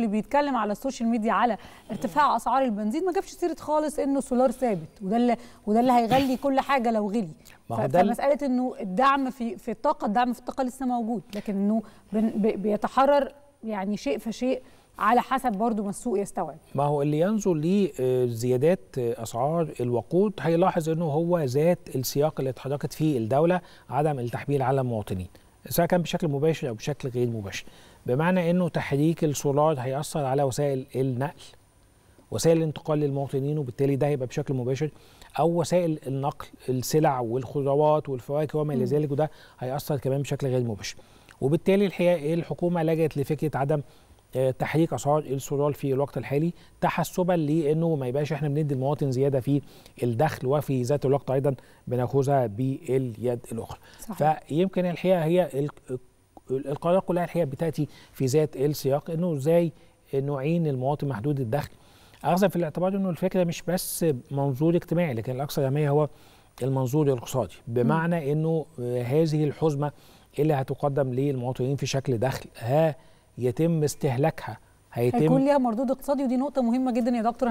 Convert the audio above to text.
اللي بيتكلم على السوشيال ميديا على ارتفاع اسعار البنزين ما جابش سيره خالص انه السولار ثابت وده اللي وده اللي هيغلي كل حاجه لو غلي فمساله انه الدعم في في الطاقه الدعم في الطاقه لسه موجود لكن انه بيتحرر يعني شيء فشيء على حسب برضو ما السوق يستوعب ما هو اللي ينظر لزيادات آه، آه، اسعار الوقود هيلاحظ انه هو ذات السياق اللي اتحركت فيه الدوله عدم التحميل على المواطنين سواء كان بشكل مباشر او بشكل غير مباشر بمعنى انه تحريك السولار هيأثر على وسائل النقل وسائل الانتقال للمواطنين وبالتالي ده هيبقى بشكل مباشر او وسائل النقل السلع والخضروات والفواكه وما الى ذلك وده هيأثر كمان بشكل غير مباشر وبالتالي الحقيقه الحكومه لجأت لفكره عدم تحريك اسعار السولار في الوقت الحالي تحسبا لانه ما يبقاش احنا بندي المواطن زياده في الدخل وفي ذات الوقت ايضا بناخذها باليد الاخرى صحيح. فيمكن الحقيقه هي القرار كلها الحقيقه بتاتي في ذات السياق انه ازاي نعين المواطن محدود الدخل اخذ في الاعتبار انه الفكره مش بس منظور اجتماعي لكن الاكثر اهميه هو المنظور الاقتصادي بمعنى انه هذه الحزمه اللي هتقدم للمواطنين في شكل دخل ها يتم استهلاكها هيتم هيكون ليها مردود اقتصادي ودي نقطه مهمه جدا يا دكتور